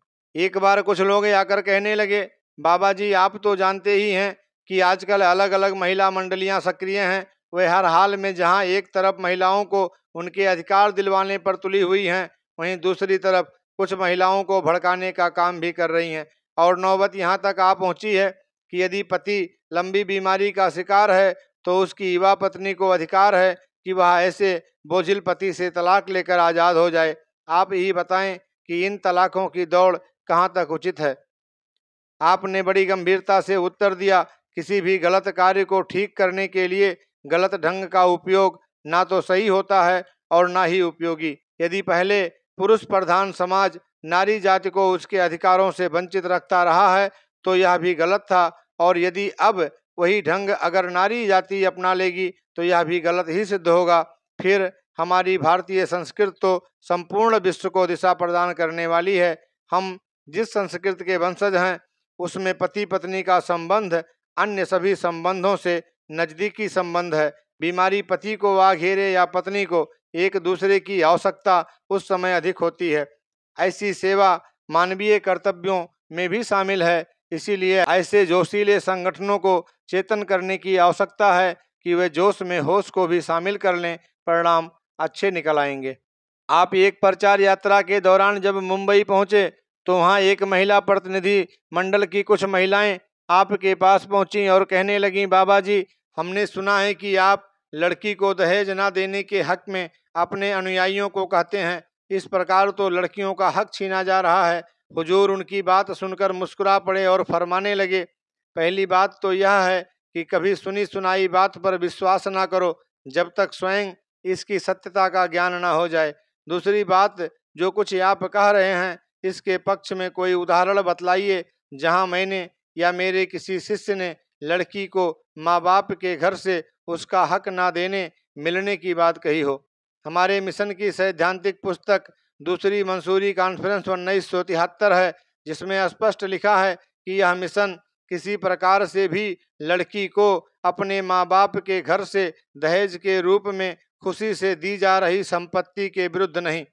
एक बार कुछ लोग आकर कहने लगे बाबा जी आप तो जानते ही हैं कि आजकल अलग अलग महिला मंडलियां सक्रिय हैं वे हर हाल में जहां एक तरफ महिलाओं को उनके अधिकार दिलवाने पर तुली हुई हैं वहीं दूसरी तरफ कुछ महिलाओं को भड़काने का काम भी कर रही हैं और नौबत यहाँ तक आ पहुँची है कि यदि पति लंबी बीमारी का शिकार है तो उसकी युवा पत्नी को अधिकार है कि वह ऐसे बोझिल पति से तलाक लेकर आज़ाद हो जाए आप ही बताएं कि इन तलाकों की दौड़ कहाँ तक उचित है आपने बड़ी गंभीरता से उत्तर दिया किसी भी गलत कार्य को ठीक करने के लिए गलत ढंग का उपयोग ना तो सही होता है और ना ही उपयोगी यदि पहले पुरुष प्रधान समाज नारी जाति को उसके अधिकारों से वंचित रखता रहा है तो यह भी गलत था और यदि अब वही ढंग अगर नारी जाति अपना लेगी तो यह भी गलत ही सिद्ध होगा फिर हमारी भारतीय संस्कृत तो संपूर्ण विश्व को दिशा प्रदान करने वाली है हम जिस संस्कृत के वंशज हैं उसमें पति पत्नी का संबंध अन्य सभी संबंधों से नज़दीकी संबंध है बीमारी पति को वा घेरे या पत्नी को एक दूसरे की आवश्यकता उस समय अधिक होती है ऐसी सेवा मानवीय कर्तव्यों में भी शामिल है इसीलिए ऐसे जोशीले संगठनों को चेतन करने की आवश्यकता है कि वे जोश में होश को भी शामिल कर लें परिणाम अच्छे निकल आएंगे आप एक प्रचार यात्रा के दौरान जब मुंबई पहुंचे तो वहाँ एक महिला प्रतिनिधि मंडल की कुछ महिलाएं आपके पास पहुँची और कहने लगीं बाबा जी हमने सुना है कि आप लड़की को दहेज ना देने के हक में अपने अनुयायियों को कहते हैं इस प्रकार तो लड़कियों का हक छीना जा रहा है हजूर उनकी बात सुनकर मुस्कुरा पड़े और फरमाने लगे पहली बात तो यह है कि कभी सुनी सुनाई बात पर विश्वास ना करो जब तक स्वयं इसकी सत्यता का ज्ञान ना हो जाए दूसरी बात जो कुछ आप कह रहे हैं इसके पक्ष में कोई उदाहरण बतलाइए जहां मैंने या मेरे किसी शिष्य ने लड़की को माँ बाप के घर से उसका हक ना देने मिलने की बात कही हो हमारे मिशन की सैद्धांतिक पुस्तक दूसरी मंसूरी कॉन्फ्रेंस उन्नीस सौ तिहत्तर है जिसमें स्पष्ट लिखा है कि यह मिशन किसी प्रकार से भी लड़की को अपने माँ बाप के घर से दहेज के रूप में खुशी से दी जा रही संपत्ति के विरुद्ध नहीं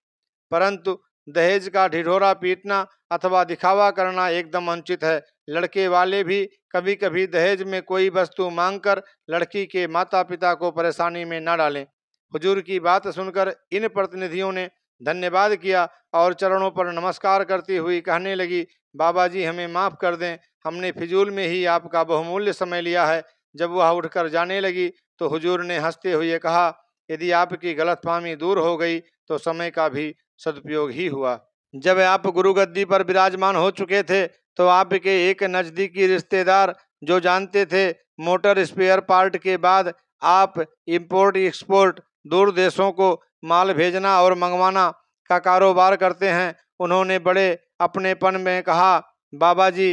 परंतु दहेज का ढिढोरा पीटना अथवा दिखावा करना एकदम अनुचित है लड़के वाले भी कभी कभी दहेज में कोई वस्तु मांगकर लड़की के माता पिता को परेशानी में न डालें हुजूर की बात सुनकर इन प्रतिनिधियों ने धन्यवाद किया और चरणों पर नमस्कार करती हुई कहने लगी बाबा जी हमें माफ़ कर दें हमने फिजूल में ही आपका बहुमूल्य समय लिया है जब वह उठकर जाने लगी तो हुजूर ने हंसते हुए कहा यदि आपकी गलतफहमी दूर हो गई तो समय का भी सदुपयोग ही हुआ जब आप गुरु गद्दी पर विराजमान हो चुके थे तो आपके एक नज़दीकी रिश्तेदार जो जानते थे मोटर स्पेयर पार्ट के बाद आप इंपोर्ट एक्सपोर्ट दूर देशों को माल भेजना और मंगवाना का कारोबार करते हैं उन्होंने बड़े अपनेपन में कहा बाबा जी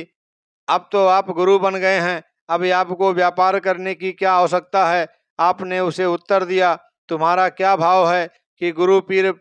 अब तो आप गुरु बन गए हैं अब आपको व्यापार करने की क्या आवश्यकता है आपने उसे उत्तर दिया तुम्हारा क्या भाव है कि गुरु पीर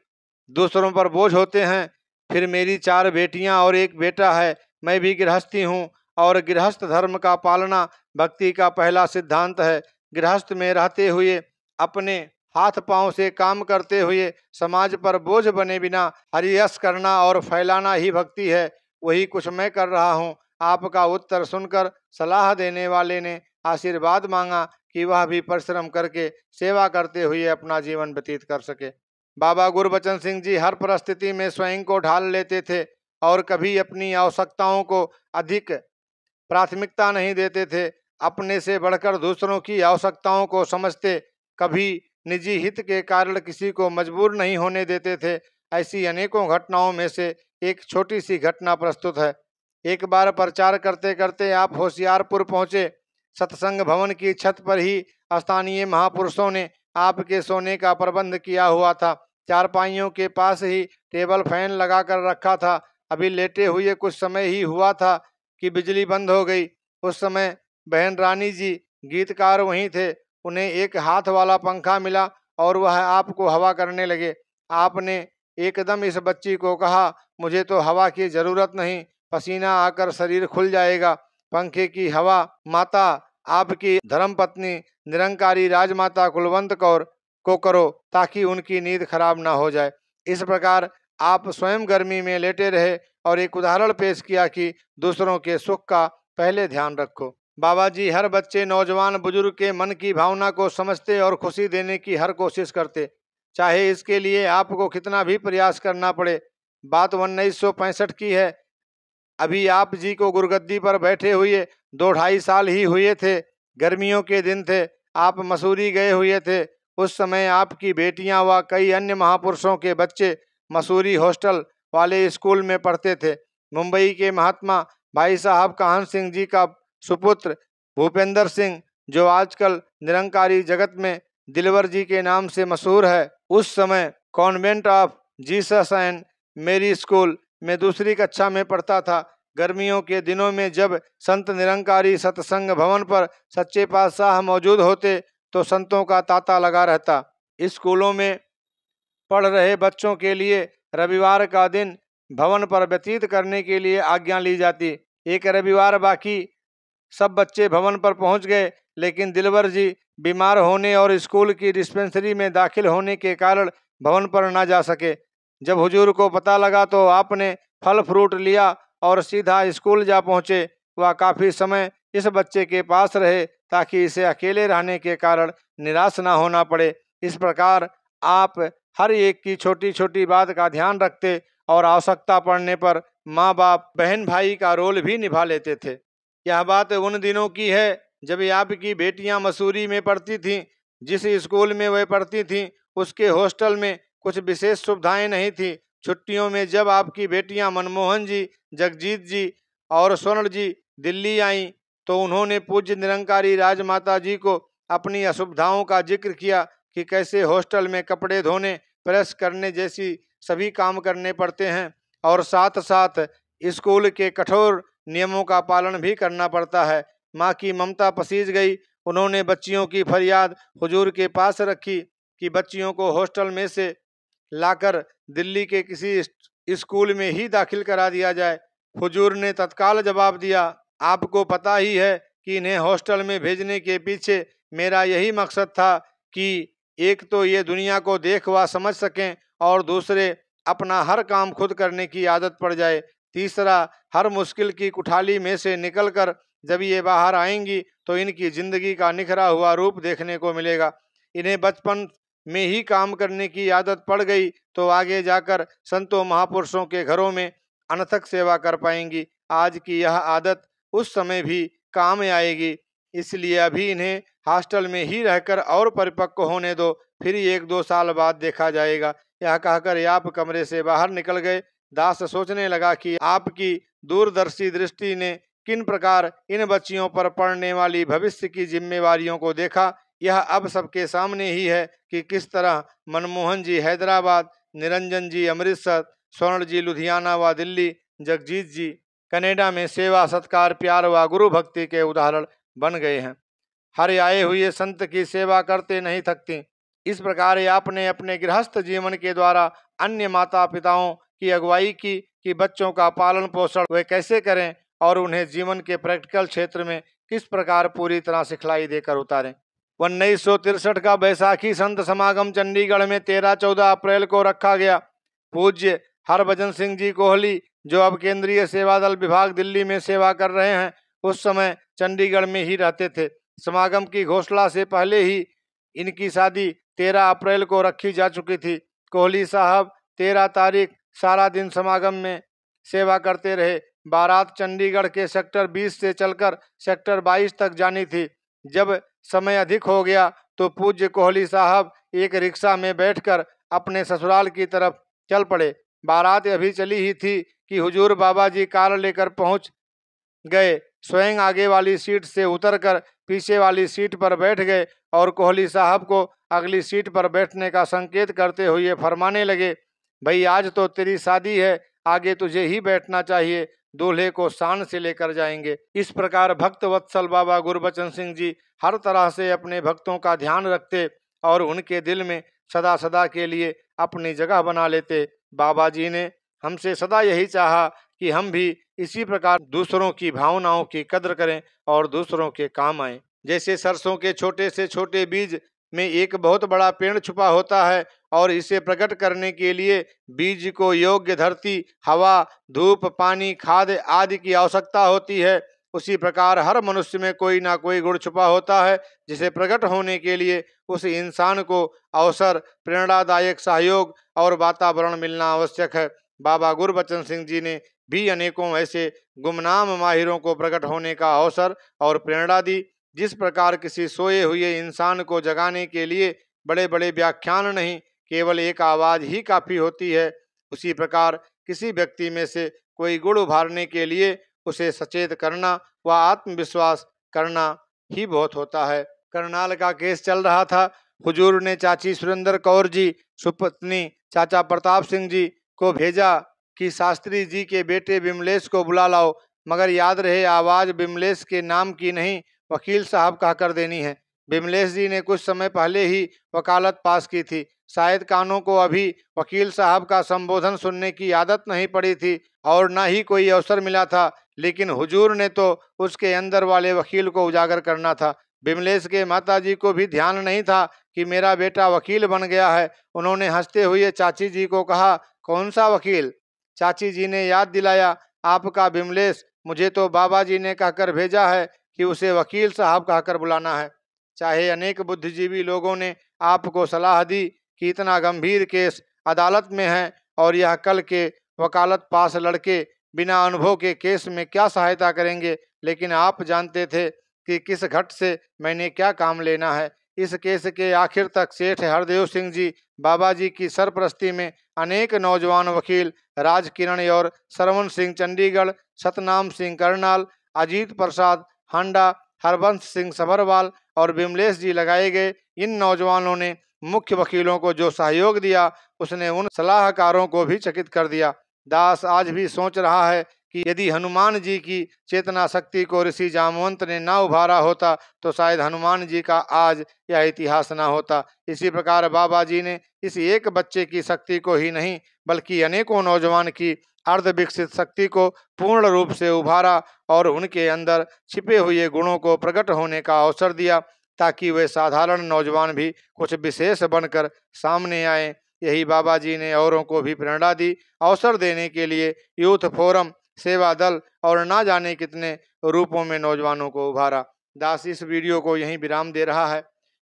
दूसरों पर बोझ होते हैं फिर मेरी चार बेटियां और एक बेटा है मैं भी गृहस्थी हूँ और गृहस्थ धर्म का पालना भक्ति का पहला सिद्धांत है गृहस्थ में रहते हुए अपने हाथ पांव से काम करते हुए समाज पर बोझ बने बिना हरियस करना और फैलाना ही भक्ति है वही कुछ मैं कर रहा हूँ आपका उत्तर सुनकर सलाह देने वाले ने आशीर्वाद मांगा कि वह भी परिश्रम करके सेवा करते हुए अपना जीवन व्यतीत कर सके बाबा गुरबचन सिंह जी हर परिस्थिति में स्वयं को ढाल लेते थे और कभी अपनी आवश्यकताओं को अधिक प्राथमिकता नहीं देते थे अपने से बढ़कर दूसरों की आवश्यकताओं को समझते कभी निजी हित के कारण किसी को मजबूर नहीं होने देते थे ऐसी अनेकों घटनाओं में से एक छोटी सी घटना प्रस्तुत है एक बार प्रचार करते करते आप होशियारपुर पहुँचे सत्संग भवन की छत पर ही स्थानीय महापुरुषों ने आपके सोने का प्रबंध किया हुआ था चारपाइयों के पास ही टेबल फैन लगा कर रखा था अभी लेटे हुए कुछ समय ही हुआ था कि बिजली बंद हो गई उस समय बहन रानी जी गीतकार वहीं थे उन्हें एक हाथ वाला पंखा मिला और वह आपको हवा करने लगे आपने एकदम इस बच्ची को कहा मुझे तो हवा की ज़रूरत नहीं पसीना आकर शरीर खुल जाएगा पंखे की हवा माता आपकी धर्म पत्नी निरंकारी राजमाता कुलवंत कौर को करो ताकि उनकी नींद खराब ना हो जाए इस प्रकार आप स्वयं गर्मी में लेटे रहे और एक उदाहरण पेश किया कि दूसरों के सुख का पहले ध्यान रखो बाबा जी हर बच्चे नौजवान बुजुर्ग के मन की भावना को समझते और खुशी देने की हर कोशिश करते चाहे इसके लिए आपको कितना भी प्रयास करना पड़े बात उन्नीस की है अभी आप जी को गुरुगद्दी पर बैठे हुए दो ढाई साल ही हुए थे गर्मियों के दिन थे आप मसूरी गए हुए थे उस समय आपकी बेटियां व कई अन्य महापुरुषों के बच्चे मसूरी हॉस्टल वाले स्कूल में पढ़ते थे मुंबई के महात्मा भाई साहब काहन सिंह जी का सुपुत्र भूपेंद्र सिंह जो आजकल निरंकारी जगत में दिलवर जी के नाम से मशहूर है उस समय convent of Jesus and Mary school मैं दूसरी कक्षा में पढ़ता था गर्मियों के दिनों में जब संत निरंकारी सत्संग भवन पर सच्चे पातशाह मौजूद होते तो संतों का तांता लगा रहता स्कूलों में पढ़ रहे बच्चों के लिए रविवार का दिन भवन पर व्यतीत करने के लिए आज्ञा ली जाती एक रविवार बाकी सब बच्चे भवन पर पहुंच गए लेकिन दिलवर जी बीमार होने और स्कूल की डिस्पेंसरी में दाखिल होने के कारण भवन पर ना जा सके जब हुजूर को पता लगा तो आपने फल फ्रूट लिया और सीधा स्कूल जा पहुँचे वह काफ़ी समय इस बच्चे के पास रहे ताकि इसे अकेले रहने के कारण निराश ना होना पड़े इस प्रकार आप हर एक की छोटी छोटी बात का ध्यान रखते और आवश्यकता पड़ने पर माँ बाप बहन भाई का रोल भी निभा लेते थे यह बात उन दिनों की है जब आपकी बेटियाँ मसूरी में पढ़ती थीं जिस स्कूल में वे पढ़ती थीं उसके हॉस्टल में कुछ विशेष सुविधाएं नहीं थी छुट्टियों में जब आपकी बेटियां मनमोहन जी जगजीत जी और स्वर्ण जी दिल्ली आईं तो उन्होंने पूज्य निरंकारी राजमाता जी को अपनी असुविधाओं का जिक्र किया कि कैसे हॉस्टल में कपड़े धोने प्रेस करने जैसी सभी काम करने पड़ते हैं और साथ साथ स्कूल के कठोर नियमों का पालन भी करना पड़ता है माँ की ममता पसीज गई उन्होंने बच्चियों की फरियाद हुजूर के पास रखी कि बच्चियों को हॉस्टल में से लाकर दिल्ली के किसी स्कूल में ही दाखिल करा दिया जाए हुजूर ने तत्काल जवाब दिया आपको पता ही है कि इन्हें हॉस्टल में भेजने के पीछे मेरा यही मकसद था कि एक तो ये दुनिया को देख व समझ सकें और दूसरे अपना हर काम खुद करने की आदत पड़ जाए तीसरा हर मुश्किल की कुठाली में से निकलकर जब ये बाहर आएंगी तो इनकी ज़िंदगी का निखरा हुआ रूप देखने को मिलेगा इन्हें बचपन में ही काम करने की आदत पड़ गई तो आगे जाकर संतों महापुरुषों के घरों में अनथक सेवा कर पाएंगी आज की यह आदत उस समय भी काम आएगी इसलिए अभी इन्हें हॉस्टल में ही रहकर और परिपक्व होने दो फिर एक दो साल बाद देखा जाएगा यह कहकर आप कमरे से बाहर निकल गए दास सोचने लगा कि आपकी दूरदर्शी दृष्टि ने किन प्रकार इन बच्चियों पर पड़ने वाली भविष्य की जिम्मेवारियों को देखा यह अब सबके सामने ही है कि किस तरह मनमोहन जी हैदराबाद निरंजन जी अमृतसर स्वर्ण जी लुधियाना व दिल्ली जगजीत जी कनेडा में सेवा सत्कार प्यार व गुरु भक्ति के उदाहरण बन गए हैं हर आए हुए संत की सेवा करते नहीं थकते इस प्रकार आपने अपने गृहस्थ जीवन के द्वारा अन्य माता पिताओं की अगुवाई की कि बच्चों का पालन पोषण वे कैसे करें और उन्हें जीवन के प्रैक्टिकल क्षेत्र में किस प्रकार पूरी तरह सिखलाई देकर उतारें उन्नीस सौ तिरसठ का बैसाखी संत समागम चंडीगढ़ में तेरह चौदह अप्रैल को रखा गया पूज्य हरभजन सिंह जी कोहली जो अब केंद्रीय सेवा दल विभाग दिल्ली में सेवा कर रहे हैं उस समय चंडीगढ़ में ही रहते थे समागम की घोषणा से पहले ही इनकी शादी तेरह अप्रैल को रखी जा चुकी थी कोहली साहब तेरह तारीख सारा दिन समागम में सेवा करते रहे बारात चंडीगढ़ के सेक्टर 20 से चलकर सेक्टर 22 तक जानी थी जब समय अधिक हो गया तो पूज्य कोहली साहब एक रिक्शा में बैठकर अपने ससुराल की तरफ चल पड़े बारात अभी चली ही थी कि हुजूर बाबा जी कार लेकर पहुंच गए स्वयं आगे वाली सीट से उतरकर पीछे वाली सीट पर बैठ गए और कोहली साहब को अगली सीट पर बैठने का संकेत करते हुए फरमाने लगे भई आज तो तेरी शादी है आगे तुझे ही बैठना चाहिए दूल्हे को शान से लेकर जाएंगे इस प्रकार भक्त वत्सल बाबा गुरबचन सिंह जी हर तरह से अपने भक्तों का ध्यान रखते और उनके दिल में सदा सदा के लिए अपनी जगह बना लेते बाबा जी ने हमसे सदा यही चाहा कि हम भी इसी प्रकार दूसरों की भावनाओं की कदर करें और दूसरों के काम आए जैसे सरसों के छोटे से छोटे बीज में एक बहुत बड़ा पेड़ छुपा होता है और इसे प्रकट करने के लिए बीज को योग्य धरती हवा धूप पानी खाद आदि की आवश्यकता होती है उसी प्रकार हर मनुष्य में कोई ना कोई गुण छुपा होता है जिसे प्रकट होने के लिए उस इंसान को अवसर प्रेरणादायक सहयोग और वातावरण मिलना आवश्यक है बाबा गुरबचन सिंह जी ने भी अनेकों ऐसे गुमनाम माहिरों को प्रकट होने का अवसर और प्रेरणा दी जिस प्रकार किसी सोए हुए इंसान को जगाने के लिए बड़े बड़े व्याख्यान नहीं केवल एक आवाज़ ही काफ़ी होती है उसी प्रकार किसी व्यक्ति में से कोई गुण उभारने के लिए उसे सचेत करना व आत्मविश्वास करना ही बहुत होता है करनाल का केस चल रहा था हुजूर ने चाची सुरेंद्र कौर जी सुपत्नी चाचा प्रताप सिंह जी को भेजा कि शास्त्री जी के बेटे विमलेश को बुला लाओ मगर याद रहे आवाज़ विमलेश के नाम की नहीं वकील साहब कहकर देनी है बिमलेश जी ने कुछ समय पहले ही वकालत पास की थी शायद कानों को अभी वकील साहब का संबोधन सुनने की आदत नहीं पड़ी थी और न ही कोई अवसर मिला था लेकिन हुजूर ने तो उसके अंदर वाले वकील को उजागर करना था बिमलेश के माताजी को भी ध्यान नहीं था कि मेरा बेटा वकील बन गया है उन्होंने हंसते हुए चाची जी को कहा कौन सा वकील चाची जी ने याद दिलाया आपका बिमलेश मुझे तो बाबा जी ने कहकर भेजा है कि उसे वकील साहब कहकर बुलाना है चाहे अनेक बुद्धिजीवी लोगों ने आपको सलाह दी कि इतना गंभीर केस अदालत में है और यह कल के वकालत पास लड़के बिना अनुभव के केस में क्या सहायता करेंगे लेकिन आप जानते थे कि किस घट से मैंने क्या काम लेना है इस केस के आखिर तक सेठ हरदेव सिंह जी बाबा जी की सरप्रस्ती में अनेक नौजवान वकील राज किरण और श्रवण सिंह चंडीगढ़ सतनाम सिंह करनाल अजीत प्रसाद हांडा हरबंश सिंह सबरवाल और बिमलेश जी लगाए गए इन नौजवानों ने मुख्य वकीलों को जो सहयोग दिया उसने उन सलाहकारों को भी चकित कर दिया दास आज भी सोच रहा है कि यदि हनुमान जी की चेतना शक्ति को ऋषि जामवंत ने ना उभारा होता तो शायद हनुमान जी का आज यह इतिहास ना होता इसी प्रकार बाबा जी ने इस एक बच्चे की शक्ति को ही नहीं बल्कि अनेकों नौजवान की अर्धविकसित शक्ति को पूर्ण रूप से उभारा और उनके अंदर छिपे हुए गुणों को प्रकट होने का अवसर दिया ताकि वे साधारण नौजवान भी कुछ विशेष बनकर सामने आए यही बाबा जी ने औरों को भी प्रेरणा दी अवसर देने के लिए यूथ फोरम सेवा दल और ना जाने कितने रूपों में नौजवानों को उभारा दास इस वीडियो को यहीं विराम दे रहा है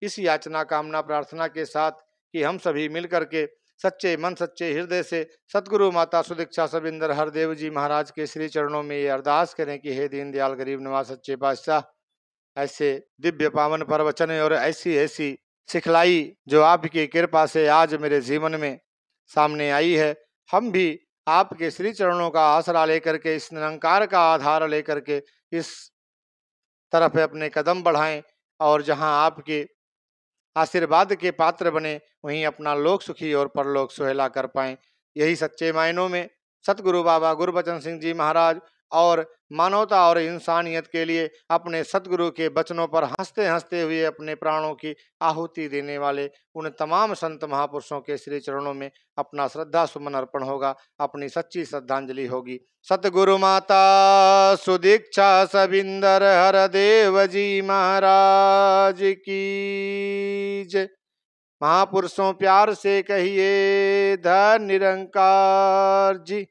इस याचना कामना प्रार्थना के साथ कि हम सभी मिलकर के सच्चे मन सच्चे हृदय से सदगुरु माता सुदीक्षा सविंदर हरदेव जी महाराज के श्री चरणों में ये अरदास करें कि हे दीनदयाल गरीब नवाज सच्चे बादशाह ऐसे दिव्य पावन प्रवचन और ऐसी ऐसी सिखलाई जो आपकी कृपा से आज मेरे जीवन में सामने आई है हम भी आपके श्री चरणों का आसरा लेकर के इस निरंकार का आधार लेकर के इस तरफ अपने कदम बढ़ाएं और जहां आपके आशीर्वाद के पात्र बने वहीं अपना लोक सुखी और परलोक सुहेला कर पाएं यही सच्चे मायनों में सतगुरु बाबा गुरुबचन सिंह जी महाराज और मानवता और इंसानियत के लिए अपने सदगुरु के वचनों पर हंसते हंसते हुए अपने प्राणों की आहुति देने वाले उन तमाम संत महापुरुषों के श्री चरणों में अपना श्रद्धा सुमन अर्पण होगा अपनी सच्ची श्रद्धांजलि होगी सतगुरु माता सुदीक्षा सबिंदर हर देव जी महाराज की महापुरुषों प्यार से कहिए धन निरंकार जी